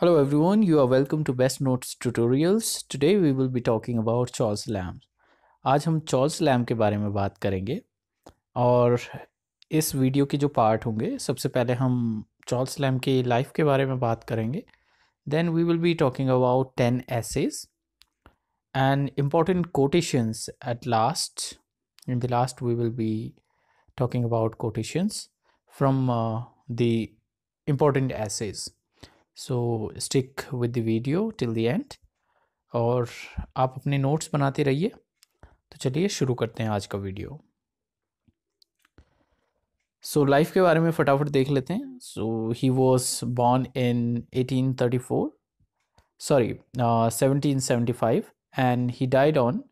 Hello everyone, you are welcome to Best Notes Tutorials. Today we will be talking about Charles Lamb. आज हम Charles Lamb के बारे में बात करेंगे और इस वीडियो के जो पार्ट होंगे सबसे पहले हम Charles Lamb के लाइफ के बारे में बात करेंगे then we will be talking about ten essays and important quotations at last in the last we will be talking about quotations from the important essays so stick with the video till the end और आप अपने notes बनाते रहिए तो चलिए शुरू करते हैं आज का वीडियो सो so, लाइफ के बारे में फटाफट देख लेते हैं so he was born in 1834 sorry uh, 1775 and he died on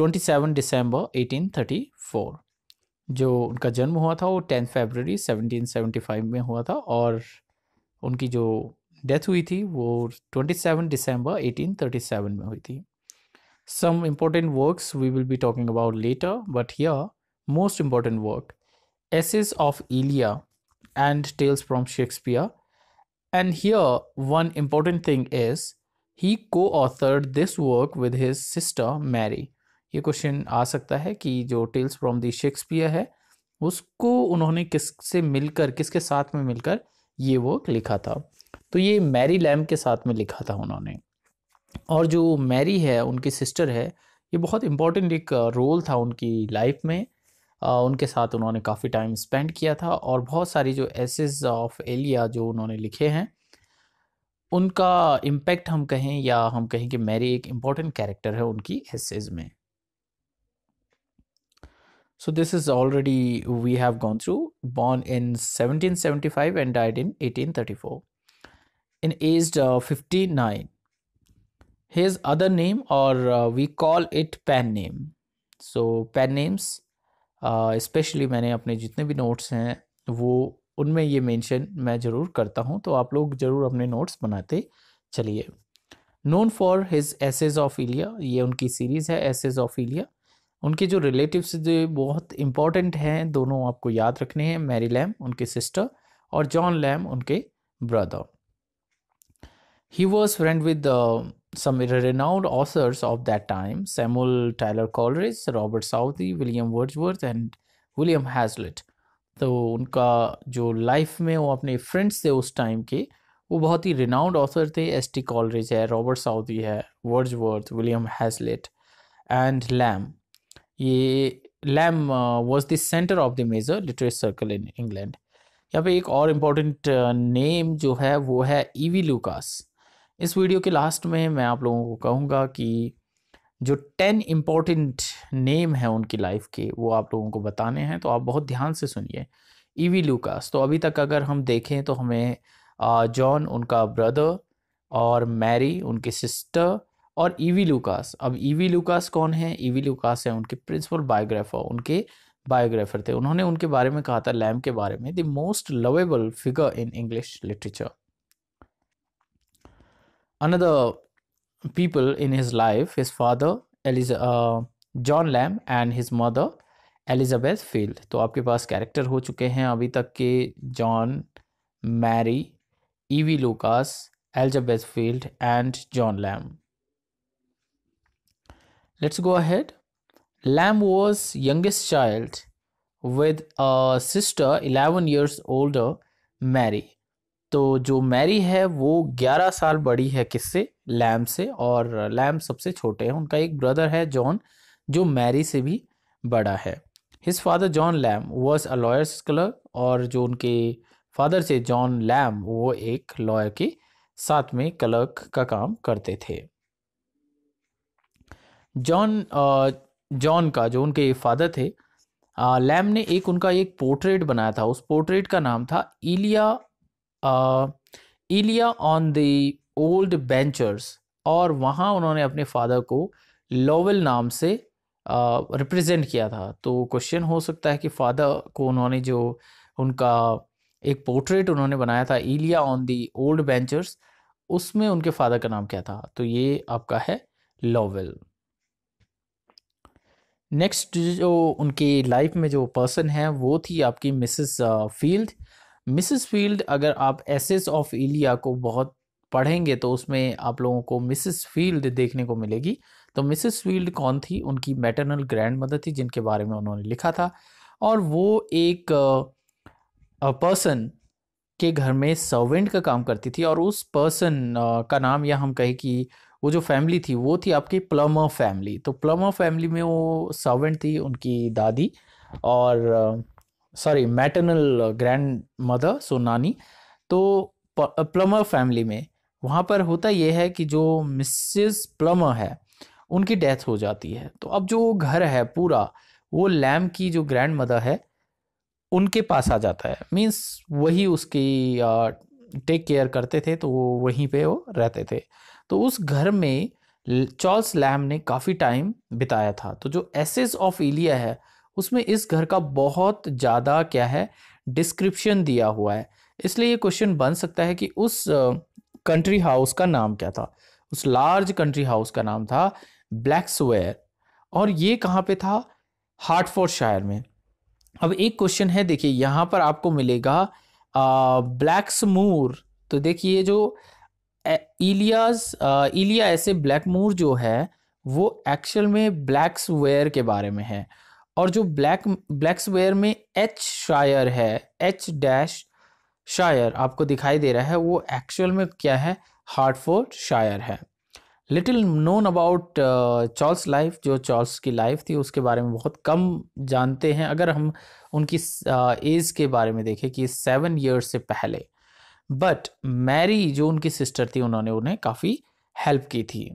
27 December 1834 जो उनका जन्म हुआ था वो 10 फरवरी 1775 में हुआ था और उनकी जो डेथ हुई थी वो 27 दिसंबर 1837 में हुई थी some important works we will be talking about later but here most important work essays of Elia and tales from Shakespeare and here one important thing is he coauthored this work with his sister Mary ये question आ सकता है कि जो tales from the Shakespeare है उसको उन्होंने किससे मिलकर किसके साथ में मिलकर ये वो लिखा था तो ये मैरी लैम के साथ में लिखा था उन्होंने और जो मैरी है उनकी सिस्टर है ये बहुत इम्पोर्टेंट एक रोल था उनकी लाइफ में उनके साथ उन्होंने काफ़ी टाइम स्पेंड किया था और बहुत सारी जो एसेज ऑफ एलिया जो उन्होंने लिखे हैं उनका इम्पेक्ट हम कहें या हम कहें कि मैरी एक इम्पॉर्टेंट कैरेक्टर है उनकी एसेज में So this is already we have gone through. Born in 1775 and died in 1834. In aged uh, 59. His other name or uh, we call it pen name. So pen names specially uh, मैंने अपने जितने भी notes हैं वो उनमें ये mention मैं ज़रूर करता हूँ तो आप लोग ज़रूर अपने नोट्स बनाते चलिए known for his essays of Elia ये उनकी सीरीज़ है एसेज ऑफ इलिया उनके जो रिलेटिव्स जो बहुत इंपॉर्टेंट हैं दोनों आपको याद रखने हैं मैरी लैम उनके सिस्टर और जॉन लैम उनके brother he was friend with some renowned authors of that time Samuel Taylor Coleridge Robert Southey William Wordsworth and William Hazlitt तो उनका जो लाइफ में वो अपने फ्रेंड्स थे उस टाइम के वो बहुत ही रिनाउंड ऑथर थे एस टी कॉलरेज है रॉबर्ट साउदी है Worth William Hazlitt and Lamb ये Lamb was the centre of the major literary circle in England यहाँ पे एक और इम्पोर्टेंट नेम uh, जो है वो है ईवी e लूकास इस वीडियो के लास्ट में मैं आप लोगों को कहूँगा कि जो टेन इम्पोर्टेंट नेम है उनकी लाइफ के वो आप लोगों को बताने हैं तो आप बहुत ध्यान से सुनिए ईवी e लूकास तो अभी तक अगर हम देखें तो हमें जॉन uh, उनका ब्रदर और मैरी उनकी सिस्टर और ईवी e लुकास अब ईवी e लुकास कौन है ईवी e लुकास है उनके प्रिंसिपल बायोग्राफर उनके बायोग्राफर थे उन्होंने उनके बारे में कहा था लैम के बारे में the most lovable figure in English literature another people in his life his father Elias John Lamb and his mother Elizabeth Field तो आपके पास कैरेक्टर हो चुके हैं अभी तक के John Mary E V Lucas Elizabeth Field and John Lamb Let's go ahead. Lamb was youngest child with a sister 11 years older Mary तो जो मैरी है वो 11 साल बड़ी है किससे लैम से और लैम सबसे छोटे हैं उनका एक ब्रदर है जॉन जो मैरी से भी बड़ा है his father John Lamb was a lawyer clerk और जो उनके फादर से जॉन लैम वो एक लॉयर के साथ में क्लर्क का काम करते थे जॉन जॉन का जो उनके फादर थे लैम ने एक उनका एक पोर्ट्रेट बनाया था उस पोर्ट्रेट का नाम था इलिया इलिया ऑन द ओल्ड बेंचर्स और वहाँ उन्होंने अपने फादर को लोवेल नाम से रिप्रेजेंट किया था तो क्वेश्चन हो सकता है कि फादर को उन्होंने जो उनका एक पोर्ट्रेट उन्होंने बनाया था इलिया ऑन दी ओल्ड बेंचर्स उसमें उनके फादर का नाम क्या था तो ये आपका है लोवेल नेक्स्ट जो उनके लाइफ में जो पर्सन है वो थी आपकी मिसेस फील्ड मिसेस फील्ड अगर आप एसेस ऑफ इलिया को बहुत पढ़ेंगे तो उसमें आप लोगों को मिसेस फील्ड देखने को मिलेगी तो मिसेस फील्ड कौन थी उनकी मैटरनल ग्रैंड मदर थी जिनके बारे में उन्होंने लिखा था और वो एक पर्सन uh, के घर में सर्वेंट का काम करती थी और उस पर्सन uh, का नाम या हम कहें कि वो जो फैमिली थी वो थी आपकी प्लमर फैमिली तो प्लमर फैमिली में वो सर्वेंट थी उनकी दादी और sorry maternal grandmother so नानी तो प्लमर फैमिली में वहाँ पर होता यह है कि जो मिसेस प्लमर है उनकी डेथ हो जाती है तो अब जो घर है पूरा वो लैम की जो ग्रैंड मदर है उनके पास आ जाता है मीन्स वही उसकी टेक केयर करते थे तो वो वहीं पे वो रहते थे तो उस घर में चार्ल्स लैम ने काफ़ी टाइम बिताया था तो जो एसेस ऑफ इलिया है उसमें इस घर का बहुत ज़्यादा क्या है डिस्क्रिप्शन दिया हुआ है इसलिए ये क्वेश्चन बन सकता है कि उस कंट्री हाउस का नाम क्या था उस लार्ज कंट्री हाउस का नाम था ब्लैक स्वेयर और ये कहाँ पे था हार्टफोर्ड शायर में अब एक क्वेश्चन है देखिए यहाँ पर आपको मिलेगा ब्लैक मूर तो देखिए जो इलियाज इलिया ऐसे ब्लैक मूर जो है वो एक्चुअल में ब्लैक्स वेयर के बारे में है और जो ब्लैक ब्लैक्स वेयर में एच शायर है एच डैश शायर आपको दिखाई दे रहा है वो एक्चुअल में क्या है हार्टफोर्ड शायर है little known about Charles life जो चार्ल्स की लाइफ थी उसके बारे में बहुत कम जानते हैं अगर हम उनकी एज uh, के बारे में देखें कि सेवन ईयर्स से पहले बट मैरी जो उनकी सिस्टर थी उन्होंने उन्हें काफ़ी हेल्प की थी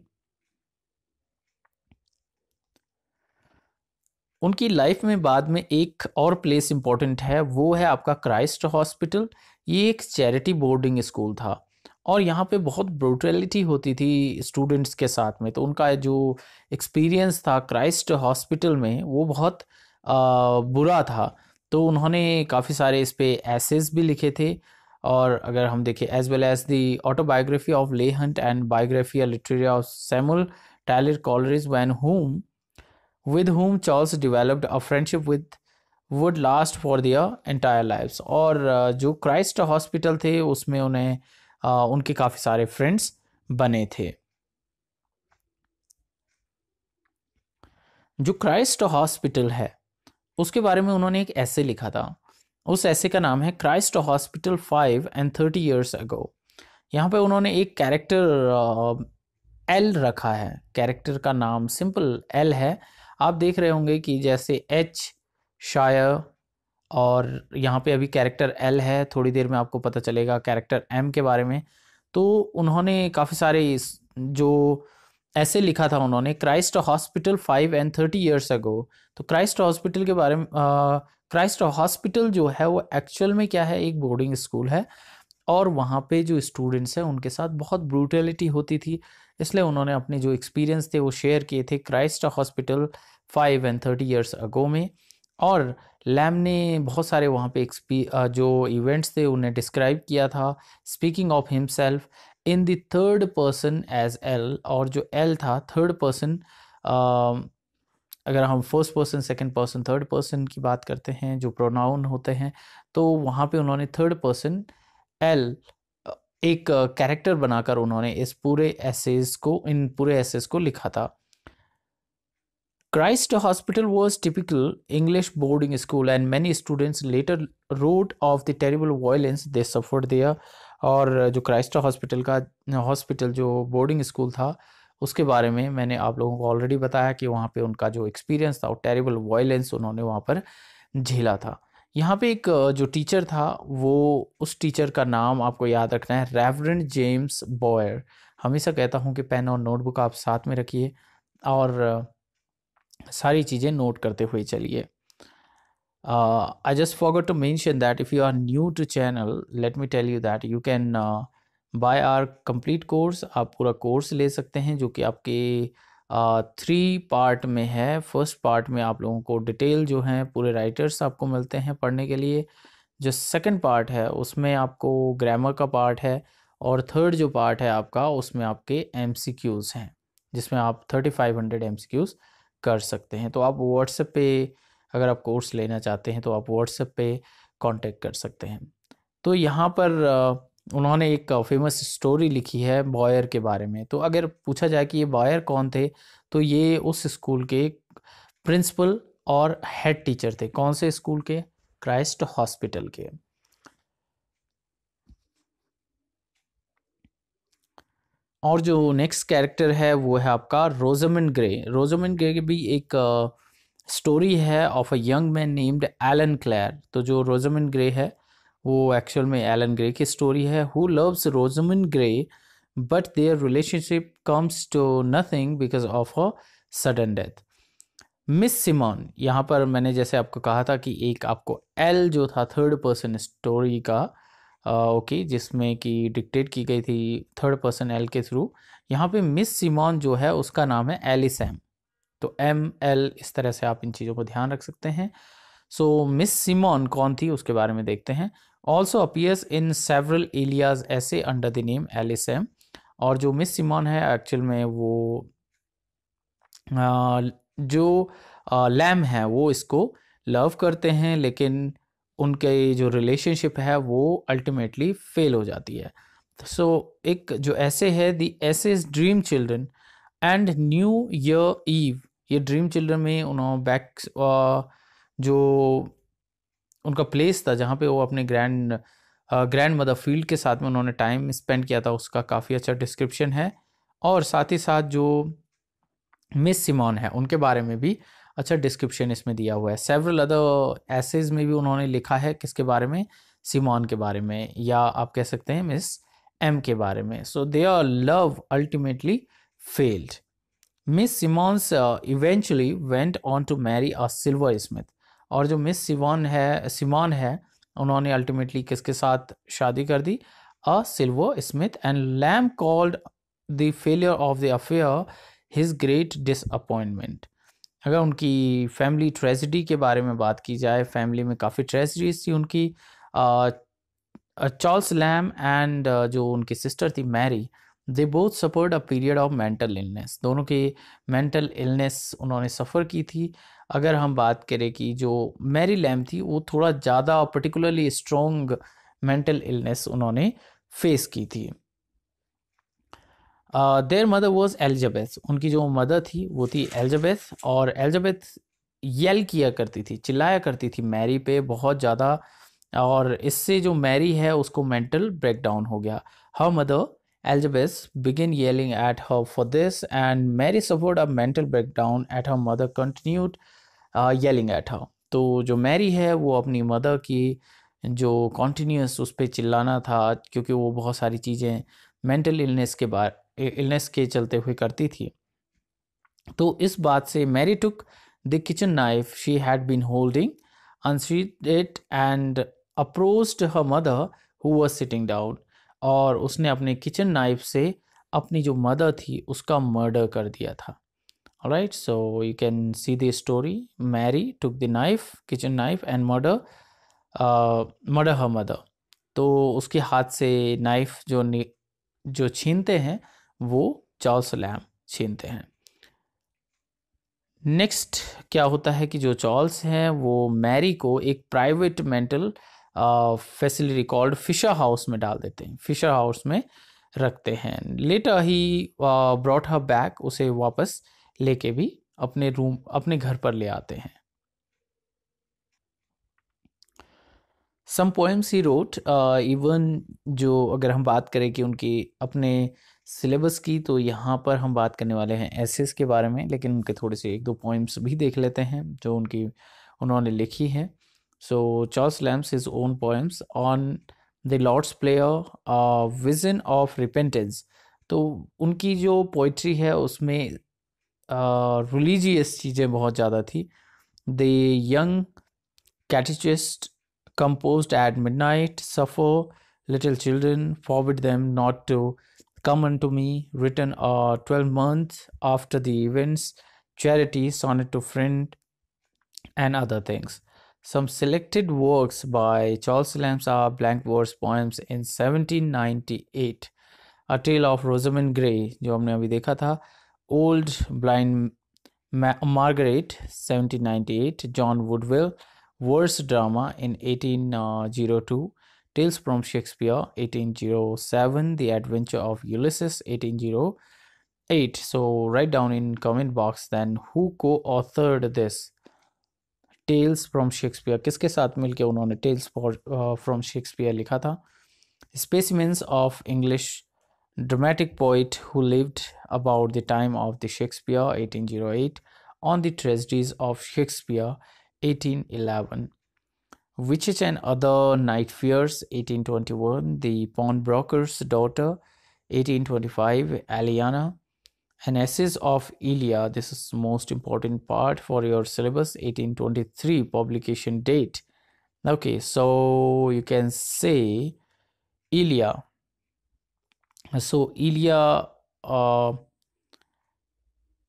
उनकी लाइफ में बाद में एक और प्लेस इंपॉर्टेंट है वो है आपका क्राइस्ट हॉस्पिटल ये एक चैरिटी बोर्डिंग स्कूल था और यहाँ पे बहुत ब्रूटलिटी होती थी स्टूडेंट्स के साथ में तो उनका जो एक्सपीरियंस था क्राइस्ट हॉस्पिटल में वो बहुत आ, बुरा था तो उन्होंने काफ़ी सारे इस पर एसेज भी लिखे थे और अगर हम देखें as well as the autobiography of Leigh Hunt and biography literary of Samuel Taylor Coleridge when whom with whom Charles developed a friendship with would last for their entire life और जो Christ hospital थे उसमें उन्हें उनके काफ़ी सारे friends बने थे जो क्राइस्ट हॉस्पिटल है उसके बारे में उन्होंने एक ऐसे लिखा था उस ऐसे का नाम है Christ hospital five and thirty years ago यहाँ पे उन्होंने एक कैरेक्टर एल रखा है कैरेक्टर का नाम सिंपल एल है आप देख रहे होंगे कि जैसे एच शाय और यहाँ पे अभी कैरेक्टर एल है थोड़ी देर में आपको पता चलेगा कैरेक्टर एम के बारे में तो उन्होंने काफ़ी सारे जो ऐसे लिखा था उन्होंने Christ hospital five and thirty years ago तो क्राइस्ट हॉस्पिटल के बारे में क्राइस्ट हॉस्पिटल जो है वो एक्चुअल में क्या है एक बोर्डिंग स्कूल है और वहाँ पे जो स्टूडेंट्स हैं उनके साथ बहुत ब्रूटेलिटी होती थी इसलिए उन्होंने अपने जो एक्सपीरियंस थे वो शेयर किए थे Christ hospital five and thirty years ago में और लैम ने बहुत सारे वहाँ पे एक्सपी जो इवेंट्स थे उन्हें डिस्क्राइब किया था speaking of himself in the third person as L और जो एल था थर्ड पर्सन अगर हम first person second person third person की बात करते हैं जो प्रोनाउन होते हैं तो वहाँ पे उन्होंने थर्ड पर्सन एल एक कैरेक्टर बनाकर उन्होंने इस पूरे एसेज को इन पूरे एसेज को लिखा था Christ hospital was typical English boarding school and many students later wrote of the terrible violence they suffered दिया और जो क्राइस्ट हॉस्पिटल का हॉस्पिटल जो बोर्डिंग स्कूल था उसके बारे में मैंने आप लोगों को ऑलरेडी बताया कि वहाँ पे उनका जो एक्सपीरियंस था वो टेरिबल वॉयलेंस उन्होंने वहाँ पर झेला था यहाँ पे एक जो टीचर था वो उस टीचर का नाम आपको याद रखना है रेवरेंड जेम्स बॉयर हमेशा कहता हूँ कि पेन और नोटबुक आप साथ में रखिए और सारी चीज़ें नोट करते हुए चलिए I just forgot to mention that if you are new to channel let me tell you that you can buy our complete course आप पूरा कोर्स ले सकते हैं जो कि आपके थ्री पार्ट में है फर्स्ट पार्ट में आप लोगों को डिटेल जो है पूरे राइटर्स आपको मिलते हैं पढ़ने के लिए जो सेकंड पार्ट है उसमें आपको ग्रामर का पार्ट है और थर्ड जो पार्ट है आपका उसमें आपके एम हैं जिसमें आप थर्टी फाइव हंड्रेड एम कर सकते हैं तो आप व्हाट्सएप पे अगर आप कोर्स लेना चाहते हैं तो आप व्हाट्सएप पे कांटेक्ट कर सकते हैं तो यहाँ पर उन्होंने एक फेमस स्टोरी लिखी है बॉयर के बारे में तो अगर पूछा जाए कि ये बॉयर कौन थे तो ये उस स्कूल के प्रिंसिपल और हेड टीचर थे कौन से स्कूल के क्राइस्ट हॉस्पिटल के और जो नेक्स्ट कैरेक्टर है वो है आपका रोजमिन ग्रे रोजमिन ग्रे की भी एक स्टोरी है of a young man named Alan Clare तो जो रोजमिन ग्रे है वो एक्चुअल में एलन ग्रे की स्टोरी है who loves Rosamund Gray but their relationship comes to nothing because of a sudden death Miss Simon यहाँ पर मैंने जैसे आपको कहा था कि एक आपको एल जो था थर्ड पर्सन स्टोरी का ओके uh, okay, जिसमें कि डिक्टेट की गई थी थर्ड पर्सन एल के थ्रू यहाँ पे मिस सिमोन जो है उसका नाम है एलिस एम तो एम एल इस तरह से आप इन चीज़ों को ध्यान रख सकते हैं सो मिस सिमोन कौन थी उसके बारे में देखते हैं also appears in several aliases ऐसे under the name L S M और जो मिस सिमॉन है एक्चुअल में वो uh, जो लैम uh, है वो इसको लव करते हैं लेकिन उनके जो रिलेशनशिप है वो अल्टीमेटली फेल हो जाती है सो so, एक जो ऐसे है the essay dream children and new year eve ये ड्रीम चिल्ड्रन में उन्होंने बैक uh, जो उनका प्लेस था जहाँ पे वो अपने ग्रैंड ग्रैंड मदर फील्ड के साथ में उन्होंने टाइम स्पेंड किया था उसका काफ़ी अच्छा डिस्क्रिप्शन है और साथ ही साथ जो मिस सिमोन है उनके बारे में भी अच्छा डिस्क्रिप्शन इसमें दिया हुआ है सेवरल अदर एसेज में भी उन्होंने लिखा है किसके बारे में सिमोन के बारे में या आप कह सकते हैं मिस एम के बारे में so they are love ultimately failed Miss Simons eventually went on to marry a silver smith और जो मिस सिवान है सिमान है उन्होंने अल्टीमेटली किसके साथ शादी कर दी a silver smith and Lamb called the failure of the affair his great disappointment अगर उनकी फैमिली ट्रेजिडी के बारे में बात की जाए फैमिली में काफ़ी ट्रेजिडीज थी उनकी चार्ल्स लैम एंड जो उनकी सिस्टर थी Mary they both suffered a period of mental illness दोनों के मेंटल इलनेस उन्होंने सफ़र की थी अगर हम बात करें कि जो मैरी लैम थी वो थोड़ा ज़्यादा और पर्टिकुलरली स्ट्रोंग मेंटल इलनेस उन्होंने फेस की थी देर मदर वॉज एल्जबेथ उनकी जो मदर थी वो थी एल्जबेथ और एल्जबेथ येल किया करती थी चिल्लाया करती थी मैरी पे बहुत ज़्यादा और इससे जो मैरी है उसको मेंटल ब्रेकडाउन हो गया her mother Elizabeth began yelling at her for this, and Mary suffered a mental breakdown at her mother continued uh, yelling at her. तो जो मैरी है वो अपनी मदर की जो कॉन्टीन्यूस उस पर चिल्लाना था क्योंकि वो बहुत सारी चीज़ें मेंटल इलनेस के बार इलनेस के चलते हुए करती थी तो इस बात से Mary took the kitchen knife she had been holding unsheathed and approached her mother who was sitting down और उसने अपने किचन नाइफ से अपनी जो मदर थी उसका मर्डर कर दिया था right so you can see the story Mary took the knife kitchen knife and murder murder her mother तो उसके हाथ से नाइफ जो जो छीनते हैं वो चार्ल्स लैम छीनते हैं नेक्स्ट क्या होता है कि जो चार्ल्स हैं वो मैरी को एक private mental facility called Fisher House में डाल देते हैं फिशर हाउस में रखते हैं later he brought her back उसे वापस लेके भी अपने रूम अपने घर पर ले आते हैं some poems he wrote even जो अगर हम बात करें कि उनकी अपने सिलेबस की तो यहाँ पर हम बात करने वाले हैं एसेस के बारे में लेकिन उनके थोड़े से एक दो पोइम्स भी देख लेते हैं जो उनकी उन्होंने लिखी हैं So Charles Lamb's his own poems on the Lord's Prayer, uh, Vision of Repentance. तो उनकी जो पोइट्री है उसमें रिलीजियस चीज़ें बहुत ज़्यादा थी the young catechist compose at midnight suffer little children forbid them not to come unto me written twelve month after the events charity sonnet to friend and other things Some selected works by Charles Lamb are blank verse poems in 1798. A Tale of Rosamund Gray, जो हमने अभी देखा था old blind Margaret, 1798, John Woodville, verse drama in 1802, Tales from Shakespeare 1807, The Adventure of Ulysses 1808. So write down in comment box then who co-authored this. Tales from Shakespeare किसके साथ मिलकर उन्होंने tales from Shakespeare लिखा था specimens of English dramatic poet who lived about the time of the Shakespeare 1808 on the tragedies of Shakespeare 1811 Witches and Other Night Fears, 1821, The Pawnbroker's Daughter, 1825, Aliana, 1823, Analysis of Ilia, this is most important part for your syllabus, 1823 publication date. Okay, so you can say Ilia. So Ilia uh,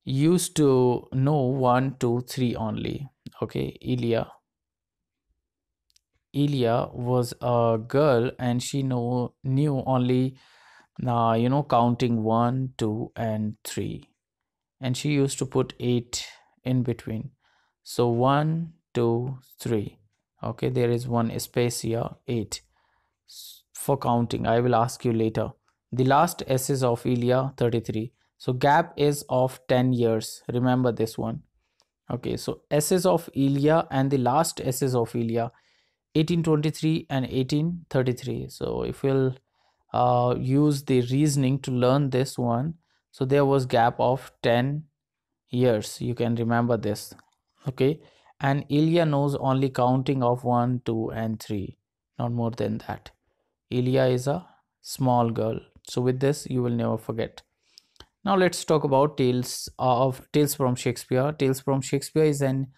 used to know one, two, three only. Okay, Ilia. Ilia was a girl and she know, knew only now you know counting one two and three and she used to put eight in between so one two three okay there is one space here eight for counting i will ask you later the last s is of Ilia 33 so gap is of 10 years remember this one okay so s is of Ilia and the last s is of Ilia, 1823 and 1833 so if we'll uh, use the reasoning to learn this one so there was gap of 10 years you can remember this okay and Ilya knows only counting of 1 2 and 3 not more than that Ilya is a small girl so with this you will never forget now let's talk about tales uh, of tales from Shakespeare tales from Shakespeare is an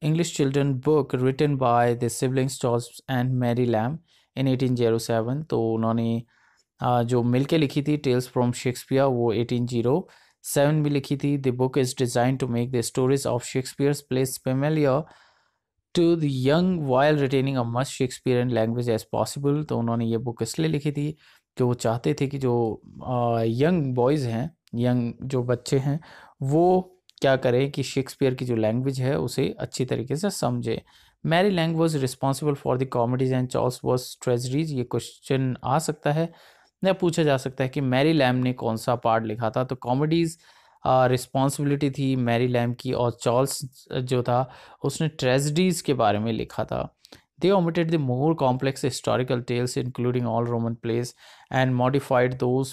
English children book written by the siblings Charles and Mary Lamb in 1807 to उन्होंने जो मिल के लिखी थी tales from Shakespeare वो eighteen zero seven में लिखी थी the book is design to make the stories of Shakespeare's plays familiar to the young while retaining as much in language as possible तो उन्होंने ये बुक इसलिए लिखी थी कि वो चाहते थे कि जो यंग बॉयज़ हैं यंग जो बच्चे हैं वो क्या करें कि शेक्सपियर की जो लैंग्वेज है उसे अच्छी तरीके से समझें Mary Lamb was responsible for the comedies and Charles was tragedies ये क्वेश्चन आ सकता है या पूछा जा सकता है कि मैरी लैम ने कौन सा पार्ट लिखा था तो कॉमेडीज रिस्पॉन्सिबिलिटी थी मैरी लैम की और चार्ल्स जो था उसने ट्रेजडीज के बारे में लिखा था they omitted the more complex historical tales including all Roman plays and modified though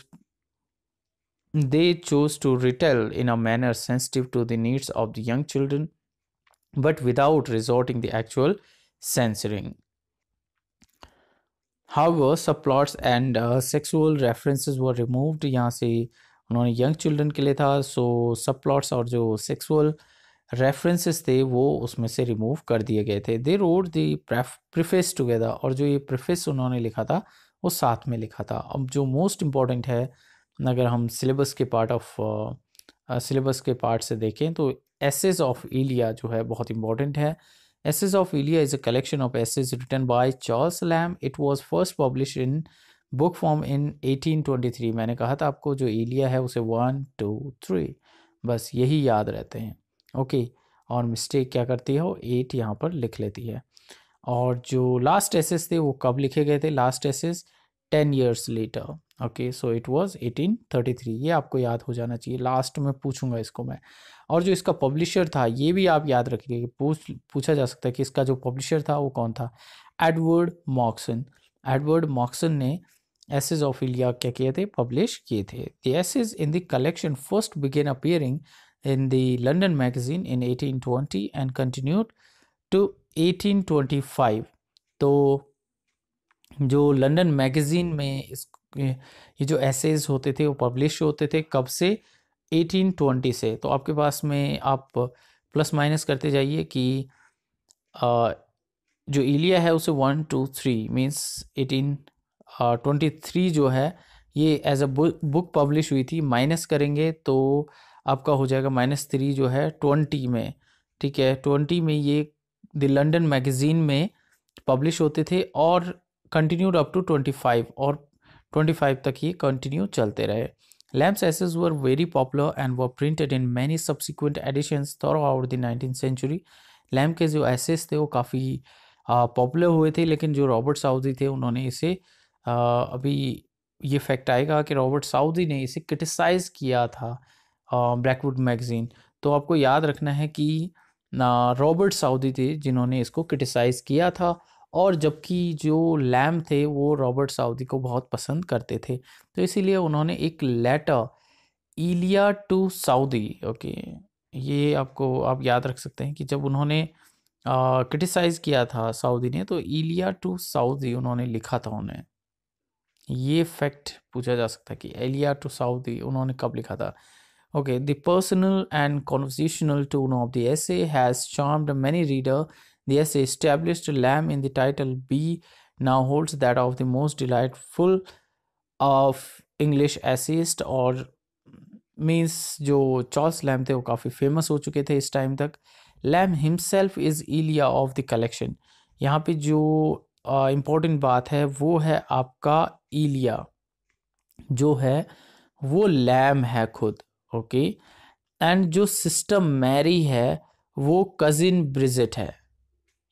they choose to retell in a manner sensitive to the needs of the young children but without resorting the actual censoring how plots and sexual references were removed यहाँ से उन्होंने young children के लिए था सो सब plots और जो sexual references थे वो उसमें से रिमूव कर दिए गए थे they wrote the preface together और जो ये प्रिफेस उन्होंने लिखा था वो साथ में लिखा था अब जो मोस्ट इम्पॉर्टेंट है अगर हम सिलेबस के पार्ट ऑफ सिलेबस के पार्ट से देखें तो एसेज ऑफ इलिया जो है बहुत इम्पॉर्टेंट है Essays of Elia is a collection of essays written by Charles Lamb. It was first published in book form in 1823 मैंने कहा था आपको जो एलिया है उसे वन टू थ्री बस यही याद रहते हैं ओके और मिस्टेक क्या करती है वो एट यहाँ पर लिख लेती है और जो लास्ट एसेस थे वो कब लिखे गए थे last essays ten years later okay so it was 1833 ये आपको याद हो जाना चाहिए लास्ट में पूछूंगा इसको मैं और जो इसका पब्लिशर था ये भी आप याद रखिए पूछ पूछा जा सकता है कि इसका जो पब्लिशर था वो कौन था एडवर्ड मॉक्सन एडवर्ड मॉक्सन ने एसेज ऑफ इंडिया क्या किए थे पब्लिश किए थे the essays in the collection first began appearing in the London magazine in 1820 and continued to five तो जो लंदन मैगज़ीन में इस ये जो एसेज होते थे वो पब्लिश होते थे कब से एटीन ट्वेंटी से तो आपके पास में आप प्लस माइनस करते जाइए कि जो इलिया है उसे one two three means eighteen twenty three जो है ये एज अ बुक पब्लिश हुई थी माइनस करेंगे तो आपका हो जाएगा माइनस थ्री जो है ट्वेंटी में ठीक है ट्वेंटी में ये द लंडन मैगज़ीन में पब्लिश होते थे और continued up to twenty five और ट्वेंटी फाइव तक ये कंटिन्यू चलते रहे Lamb's ashes were very popular and were printed in many subsequent editions throughout the 19th century. Lamb के जो एसेस थे वो काफ़ी पॉपुलर हुए थे लेकिन जो रॉबर्ट साउदी थे उन्होंने इसे आ, अभी ये फैक्ट आएगा कि रॉबर्ट साउदी ने इसे क्रिटिसाइज़ किया था ब्लैकवुड मैगज़ीन तो आपको याद रखना है कि रॉबर्ट साउदी थे जिन्होंने इसको क्रिटिसाइज़ किया था और जबकि जो लैम थे वो रॉबर्ट साउदी को बहुत पसंद करते थे तो इसीलिए उन्होंने एक लेटर इलिया टू साउदी ओके ये आपको आप याद रख सकते हैं कि जब उन्होंने क्रिटिसाइज़ किया था सऊदी ने तो इलिया टू सऊदी उन्होंने लिखा था उन्हें ये फैक्ट पूछा जा सकता है कि एलिया टू सऊदी उन्होंने कब लिखा था okay the personal and conversational tone of the essay has charmed many reader The essay established Lamb in the title B now holds that of the most delightful of english essayist or means jo charles lamb the वो काफ़ी famous हो चुके थे इस time तक Lamb himself is Elia of the collection यहाँ पे जो इम्पोर्टेंट uh, बात है वो है आपका ईलिया जो है वो लैम है खुद ओके एंड जो सिस्टम मैरी है वो कज़िन ब्रिजिट है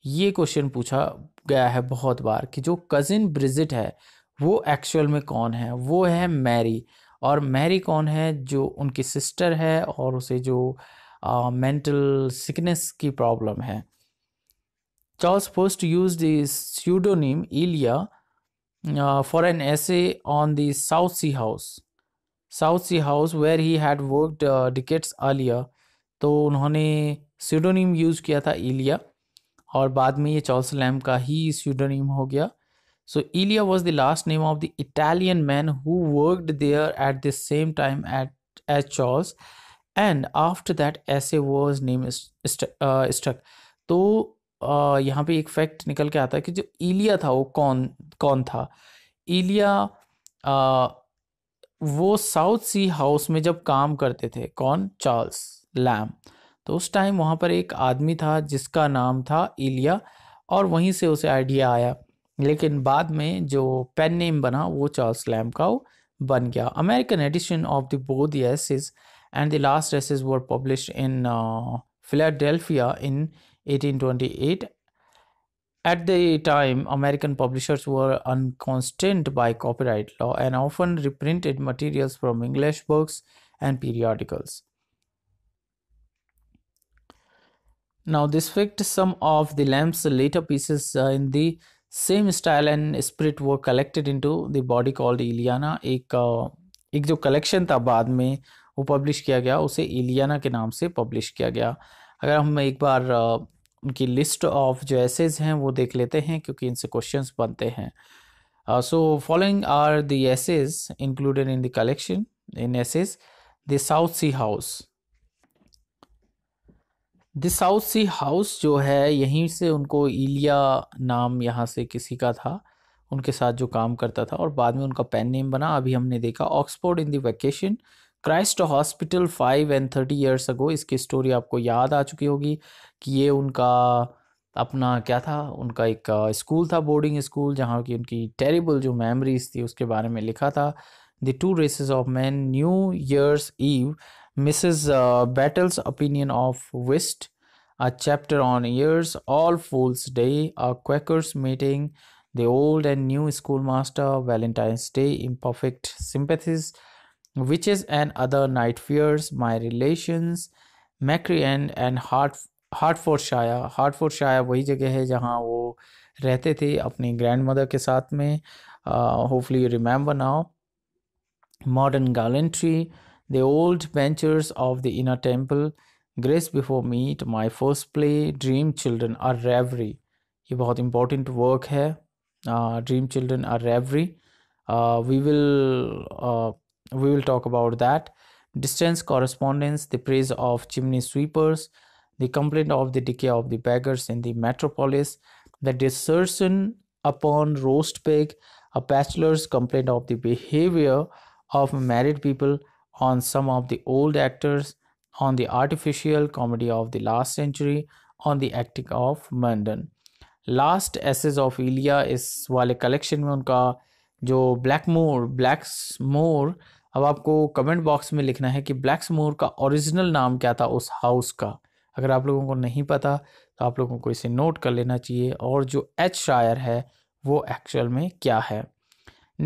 ये क्वेश्चन पूछा गया है बहुत बार कि जो कज़िन ब्रिजिट है वो एक्चुअल में कौन है वो है मैरी और मैरी कौन है जो उनकी सिस्टर है और उसे जो मेंटल सिकनेस की प्रॉब्लम है Charles first use pseudonym pseudonym Elia for an essay on the South Sea House South Sea House where he had worked decades earlier तो उन्होंने स्यूडोनिम यूज़ किया था इलिया और बाद में ये चार्ल्स लैम का ही स्यूडोनिम हो गया so Elia was the last name of the Italian man who worked there at the same time at as Charles and after that essay was name stuck तो uh, यहाँ पे एक fact निकल के आता है कि जो इलिया था वो कौन कौन था इलिया uh, वो साउथ सी हाउस में जब काम करते थे कौन चार्ल्स लैम तो उस टाइम वहाँ पर एक आदमी था जिसका नाम था इलिया और वहीं से उसे आइडिया आया लेकिन बाद में जो पेन नेम बना वो चार्ल्स लैम का बन गया American edition of the both essays and the last essays were publish in Philadelphia in 1828 at the time American publishers were unconstrained by copyright law and often reprinted materials from English books and periodicals Now this fixed some of the lamp's later pieces uh, in the same style and spirit were collected into the body called Eliana एक uh, एक जो collection था बाद में वो publish किया गया उसे इलियाना के नाम से पब्लिश किया गया अगर हम एक बार uh, उनकी लिस्ट ऑफ जो एसेज हैं वो देख लेते हैं क्योंकि इनसे क्वेश्चन बनते हैं so following are the essays included in the collection in essays the South Sea House this South Sea House जो है यहीं से उनको इलिया नाम यहाँ से किसी का था उनके साथ जो काम करता था और बाद में उनका पेन नेम बना अभी हमने देखा Oxford in the vacation Christ hospital five and thirty years ago इसकी स्टोरी आपको याद आ चुकी होगी कि ये उनका अपना क्या था उनका एक स्कूल था बोर्डिंग स्कूल जहाँ की उनकी टेरिबल जो मेमोरीज थी उसके बारे में लिखा था the two races of man new years eve Mrs. Uh, Battle's opinion of Whist, a chapter on years, All Fool's Day, a Quakers meeting, the old and new schoolmaster, Valentine's Day, imperfect sympathies, witches and other night fears, my relations, Mackery End Hert Hertfordshire Hertfordshire वही जगह है जहाँ वो रहते थे अपनी grand mother के साथ में hopefully you remember now modern gallantry The old benches of the inner temple grace before me to my first play dream children are reverie ये बहुत इम्पोर्टेंट वर्क है dream children are reverie we will we will talk about that distance correspondence the praise of chimney sweepers the complaint of the decay of the beggars in the metropolis the dissertation upon roast pig a bachelor's complaint of the behaviour of married people on some of the old actors, on the artificial comedy of the last century, on the acting of Munden last essays of Elia इस वाले collection में उनका जो black मोर blacks मोर अब आपको comment box में लिखना है कि ब्लैक्स मोर का ओरिजिनल नाम क्या था उस हाउस का अगर आप लोगों को नहीं पता तो आप लोगों को इसे नोट कर लेना चाहिए और जो एच शायर है वो एक्चुअल में क्या है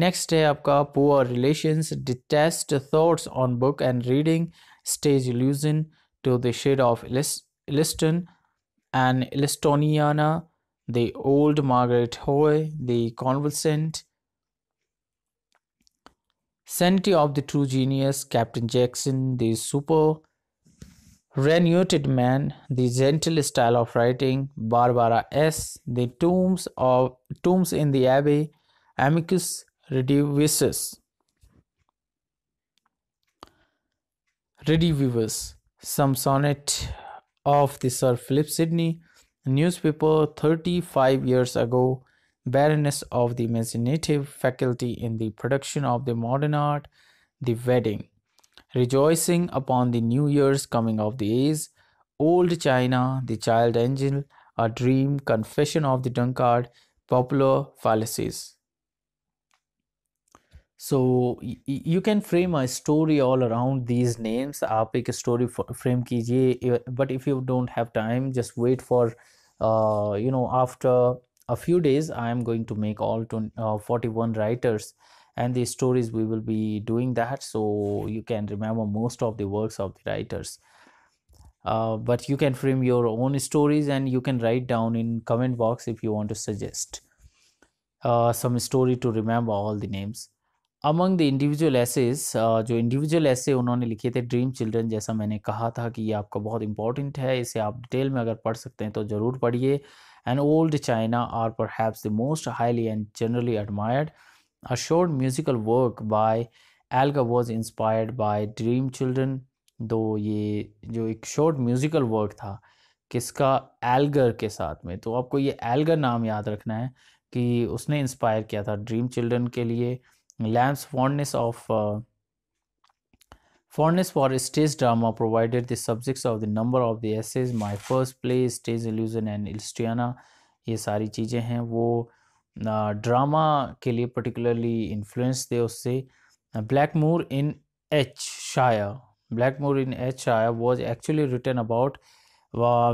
नेक्स्ट है आपका poor relations detached thoughts on book and reading stage to to the shade of Elliston and Ellistoniana the old Margaret hoy the convalescent sanity of the true genius captain jackson the super renuted man the gentle style of writing barbara s the tombs of tombs in the abbey amicus reduces. Reviewers, some sonnet of the Sir Philip Sidney, newspaper 35 years ago, barrenness of the imaginative faculty in the production of the modern art, the wedding, rejoicing upon the new year's coming of the age, old China, the child angel, a dream, confession of the dunkard popular fallacies. So so you can frame a story all around these names story frame story frame But if you don't have time, just wait for, uh, you know, after a few days i am going to make all to, uh, 41 writers and the stories we will be doing that so you can remember most of the works of the writers uh, but you can frame your own stories and you can write down in comment box if you want to suggest uh, some story to remember all the names among the individual essays जो individual essays उन्होंने लिखे थे dream children जैसा मैंने कहा था कि ये आपका बहुत इंपॉर्टेंट है इसे आप डिटेल में अगर पढ़ सकते हैं तो ज़रूर पढ़िए an old China are perhaps the most highly and generally admired a short musical work by Elgar was inspired by dream children दो ये जो एक शॉर्ट म्यूज़िकल वर्क था किसका एल्गर के साथ में तो आपको ये एल्गर नाम याद रखना है कि उसने इंस्पायर किया था ड्रीम चिल्ड्रन के लिए Lamb's fondness of uh, fondness for stage drama provided the subjects of the number of the essays my first play stage illusion and illustriana ये सारी चीज़ें हैं वो ड्रामा के लिए पर्टिकुलरली इन्फ्लुएंस थे उससे Blakesmoor in H shire Blakesmoor in H shire was actually written about